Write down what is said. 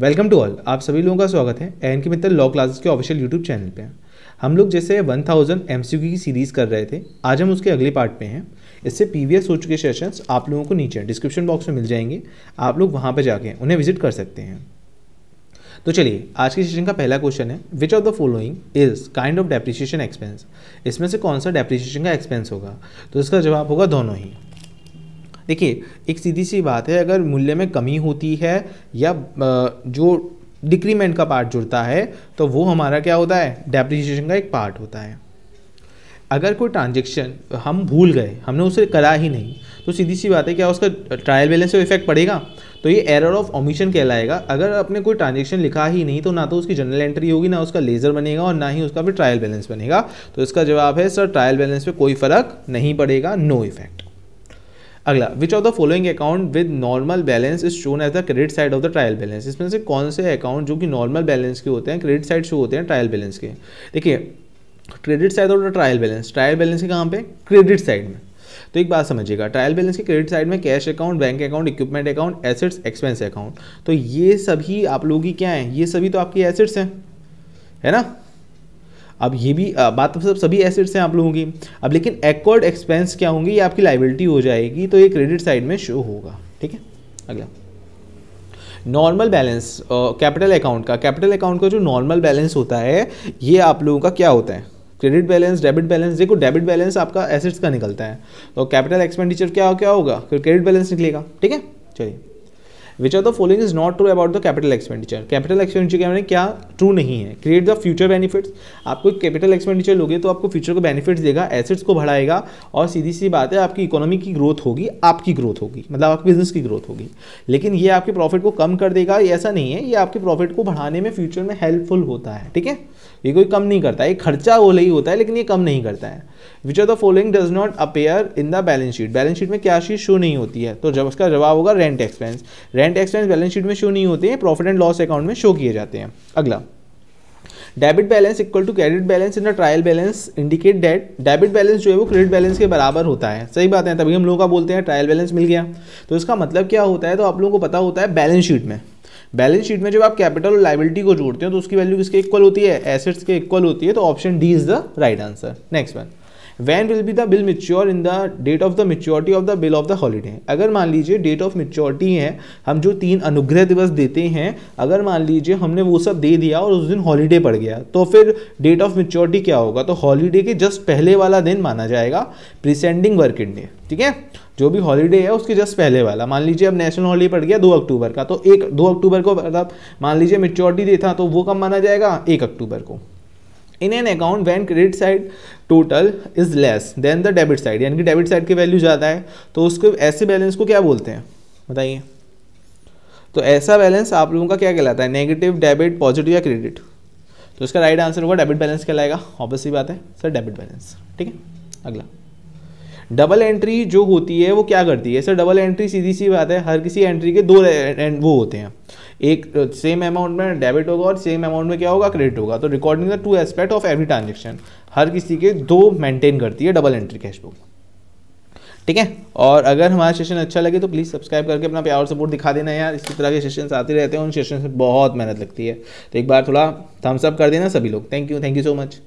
welcome to all आप सभी लोगों का स्वागत है N K Mittal law classes के ऑफिशियल यूट्यूब चैनल पे हम लोग जैसे 1000 थाउजेंड की सीरीज़ कर रहे थे आज हम उसके अगले पार्ट पे हैं इससे एस हो चुके सेशंस आप लोगों को नीचे डिस्क्रिप्शन बॉक्स में मिल जाएंगे आप लोग वहाँ पर जाके उन्हें विजिट कर सकते हैं तो चलिए आज के सेशन का पहला क्वेश्चन है which of the following is kind of depreciation expense इसमें से कौन सा डेप्रिशिएशन का एक्सपेंस होगा तो इसका जवाब होगा दोनों ही देखिए एक सीधी सी बात है अगर मूल्य में कमी होती है या जो डिक्रीमेंट का पार्ट जुड़ता है तो वो हमारा क्या होता है डेप्रिसिएशन का एक पार्ट होता है अगर कोई ट्रांजेक्शन हम भूल गए हमने उसे करा ही नहीं तो सीधी सी बात है क्या उसका ट्रायल बैलेंस पर इफेक्ट पड़ेगा तो ये एरर ऑफ ऑमिशन कहलाएगा अगर आपने कोई ट्रांजेक्शन लिखा ही नहीं तो ना तो उसकी जनरल एंट्री होगी ना उसका लेजर बनेगा और ना ही उसका भी ट्रायल बैलेंस बनेगा तो इसका जवाब है सर ट्रायल बैलेंस पर कोई फर्क नहीं पड़ेगा नो इफेक्ट अगला which of the following account with normal balance is shown as the credit side of the trial balance इसमें से कौन से अकाउंट जो कि नॉर्मल बैलेंस के होते हैं क्रेडिट साइड शो होते हैं ट्रायल बैलेंस के देखिए credit side of the trial balance trial balance के कहाँ पे क्रेडिट साइड में तो एक बात समझिएगा ट्रायल बैलेंस के क्रेडिट साइड में cash account bank account equipment account assets expense account तो ये सभी आप लोगों की क्या है ये सभी तो आपकी एसेट्स हैं है ना अब ये भी बात तो सब सभी एसेट्स हैं आप लोगों की अब लेकिन एक्वर्ड एक्सपेंस क्या होंगी ये आपकी लाइबिलिटी हो जाएगी तो ये क्रेडिट साइड में शो होगा ठीक है अगला नॉर्मल बैलेंस कैपिटल अकाउंट का कैपिटल अकाउंट का जो नॉर्मल बैलेंस होता है ये आप लोगों का क्या होता है क्रेडिट बैलेंस डेबिट बैलेंस देखो डेबिट बैलेंस आपका एसेट्स का निकलता है तो कैपिटल एक्सपेंडिचर क्या क्या होगा फिर क्रेडिट बैलेंस निकलेगा ठीक है चलिए which are the following is not true about the capital expenditure capital expenditure के बारे क्या ट्रू नहीं है क्रिएट द फ्यूचर बेनिफिट्स आपको कैपिटल एक्सपेंडिचर लोगे तो आपको फ्यूचर को बेनिफिट्स देगा एसेट्स को बढ़ाएगा और सीधी सी बात है आपकी इकोनॉमी की ग्रोथ होगी आपकी ग्रोथ होगी मतलब आपकी बिजनेस की ग्रोथ होगी लेकिन ये आपके प्रॉफिट को कम कर देगा ये ऐसा नहीं है ये आपके प्रॉफिट को बढ़ाने में फ्यूचर में हेल्पफुल होता है ठीक है ये कोई कम नहीं करता है ये खर्चा वो ही होता है लेकिन ये कम नहीं करता है which are the following does not appear in the balance sheet balance sheet में क्या चीज़ शो नहीं होती है तो जब उसका जवाब होगा rent expense rent current expense balance sheet में शो नहीं होते हैं प्रॉफिट एंड लॉस अकाउंट में शो किए जाते हैं अगला debit balance equal to credit balance in the trial balance indicate that debit balance जो है वो क्रेडिट बैलेंस के बराबर होता है सही बात है तभी हम लोगों का बोलते हैं ट्रायल बैलेंस मिल गया तो इसका मतलब क्या होता है तो आप लोगों को पता होता है बैलेंस शीट में बैलेंस शीट में जब आप कैपिटल और लाइबिलिटी को जोड़ते हैं तो उसकी वैल्यू किसके इक्वल होती है एसेट्स के इक्वल होती है तो option D is the right answer next one when will be the bill mature in the date of the maturity of the bill of the holiday अगर मान लीजिए डेट ऑफ मेच्योरिटी है हम जो तीन अनुग्रह दिवस देते हैं अगर मान लीजिए हमने वो सब दे दिया और उस दिन हॉलीडे पड़ गया तो फिर डेट ऑफ मेच्योरिटी क्या होगा तो हॉलीडे के जस्ट पहले वाला दिन माना जाएगा प्रिसेंडिंग वर्क डे ठीक है जो भी हॉलीडे है उसके जस्ट पहले वाला मान लीजिए अब नेशनल हॉलीडे पड़ गया दो अक्टूबर का तो एक दो अक्टूबर को मतलब मान लीजिए मेच्योरिटी देता था तो वो कब माना जाएगा एक अक्टूबर को in an account when credit side total is less than the debit side यानी कि डेबिट साइड की वैल्यू ज़्यादा है तो उसको ऐसे बैलेंस को क्या बोलते हैं बताइए तो ऐसा बैलेंस आप लोगों का क्या कहलाता है नेगेटिव डेबिट पॉजिटिव या क्रेडिट तो इसका राइट आंसर होगा डेबिट बैलेंस कहलाएगा ऑब्वियस ही बात है सर डेबिट बैलेंस ठीक है अगला डबल एंट्री जो होती है वो क्या करती है सर डबल एंट्री सीधी सी बात है हर किसी एंट्री के दो वो होते हैं एक सेम अमाउंट में डेबिट होगा और सेम अमाउंट में क्या होगा क्रेडिट होगा तो recording the two aspect of every transaction हर किसी के दो मेंटेन करती है डबल एंट्री कैश बुक ठीक है और अगर हमारा सेशन अच्छा लगे तो प्लीज़ सब्सक्राइब करके अपना प्यार और सपोर्ट दिखा देना यार इसी तरह के सेशन आते रहते हैं उन सेशन से बहुत मेहनत लगती है तो एक बार थोड़ा थम्सअप कर देना सभी लोग thank you thank you so much